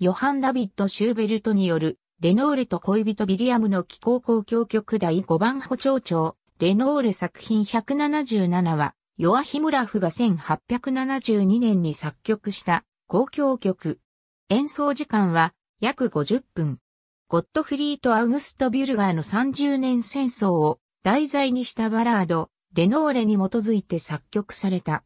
ヨハン・ダビッド・シューベルトによる、レノーレと恋人ビリアムの気候公共曲第5番補聴調、レノーレ作品177は、ヨアヒムラフが1872年に作曲した公共曲。演奏時間は約50分。ゴットフリート・アウグスト・ビュルガーの30年戦争を題材にしたバラード、レノーレに基づいて作曲された。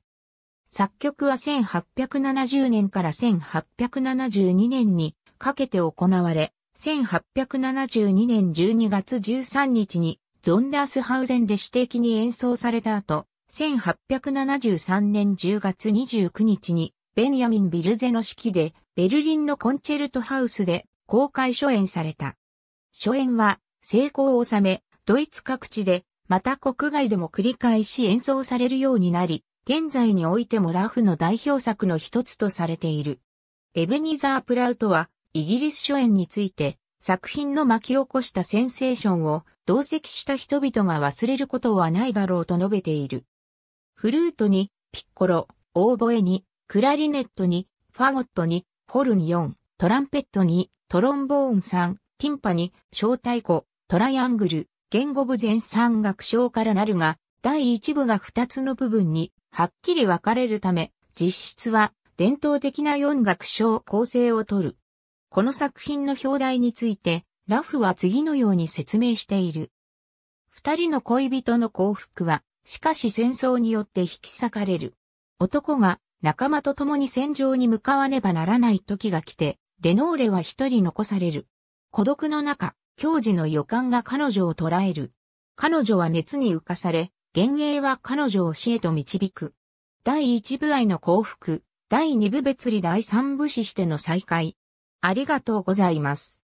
作曲は1870年から1872年にかけて行われ、1872年12月13日にゾンダースハウゼンで指定に演奏された後、1873年10月29日にベンヤミン・ビルゼの式でベルリンのコンチェルトハウスで公開初演された。初演は成功を収め、ドイツ各地で、また国外でも繰り返し演奏されるようになり、現在においてもラフの代表作の一つとされている。エベニザー・プラウトは、イギリス書演について、作品の巻き起こしたセンセーションを同席した人々が忘れることはないだろうと述べている。フルートに、ピッコロ、オーボエに、クラリネットに、ファゴットに、ホルン4、トランペットに、トロンボーン3、ティンパに、小太鼓、トライアングル、言語部全3楽章からなるが、第1部が2つの部分にはっきり分かれるため、実質は伝統的な4楽章構成をとる。この作品の表題について、ラフは次のように説明している。二人の恋人の幸福は、しかし戦争によって引き裂かれる。男が仲間と共に戦場に向かわねばならない時が来て、レノーレは一人残される。孤独の中、教授の予感が彼女を捉える。彼女は熱に浮かされ、幻影は彼女を死へと導く。第一部愛の幸福、第二部別離第三部死しての再会。ありがとうございます。